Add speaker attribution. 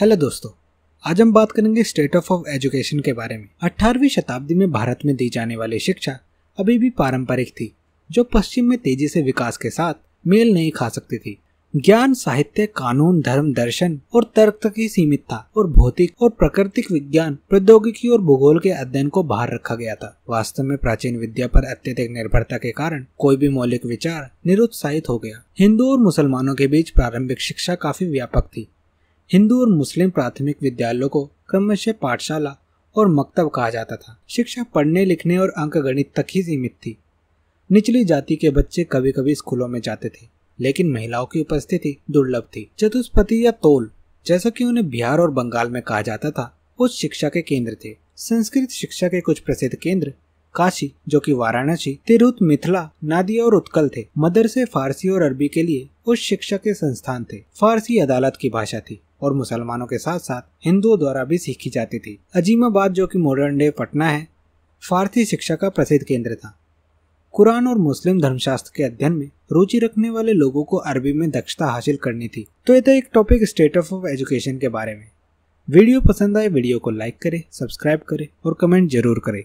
Speaker 1: hello दोस्तों आज हम बात करेंगे स्टेट ऑफ ऑफ एजुकेशन के बारे में 18वीं शताब्दी में भारत में दी जाने वाली शिक्षा अभी भी पारंपरिक थी जो पश्चिम में तेजी से विकास के साथ मेल नहीं खा सकती थी ज्ञान साहित्य कानून धर्म दर्शन और तर्क की सीमितता सीमित था और भौतिक और प्राकृतिक विज्ञान प्रौद्योगिकी और भूगोल के अध्ययन को बाहर रखा गया था वास्तव में प्राचीन विद्या पर अत्यधिक निर्भरता के कारण कोई भी मौलिक विचार निरुत्साहित हो गया हिंदू और मुसलमानों के बीच प्रारंभिक शिक्षा काफी व्यापक थी हिंदू और मुस्लिम प्राथमिक विद्यालयों को क्रमशः पाठशाला और मकतब कहा जाता था शिक्षा पढ़ने लिखने और अंक गणित तक ही सीमित थी निचली जाति के बच्चे कभी कभी स्कूलों में जाते थे लेकिन महिलाओं की उपस्थिति दुर्लभ थी चतुष्पति या तोल जैसा कि उन्हें बिहार और बंगाल में कहा जाता था उस शिक्षा के केंद्र थे संस्कृत शिक्षा के कुछ प्रसिद्ध केंद्र काशी जो कि वाराणसी तिरुत मिथिला नादिया और उत्कल थे मदरसे फारसी और अरबी के लिए उस शिक्षा के संस्थान थे फारसी अदालत की भाषा थी और मुसलमानों के साथ साथ हिंदुओं द्वारा भी सीखी जाती थी अजीमाबाद जो कि मॉडर्न डे पटना है फारसी शिक्षा का प्रसिद्ध केंद्र था कुरान और मुस्लिम धर्मशास्त्र के अध्ययन में रुचि रखने वाले लोगों को अरबी में दक्षता हासिल करनी थी तो ये था एक टॉपिक स्टेट ऑफ एजुकेशन के बारे में वीडियो पसंद आए वीडियो को लाइक करें सब्सक्राइब करें और कमेंट जरूर करें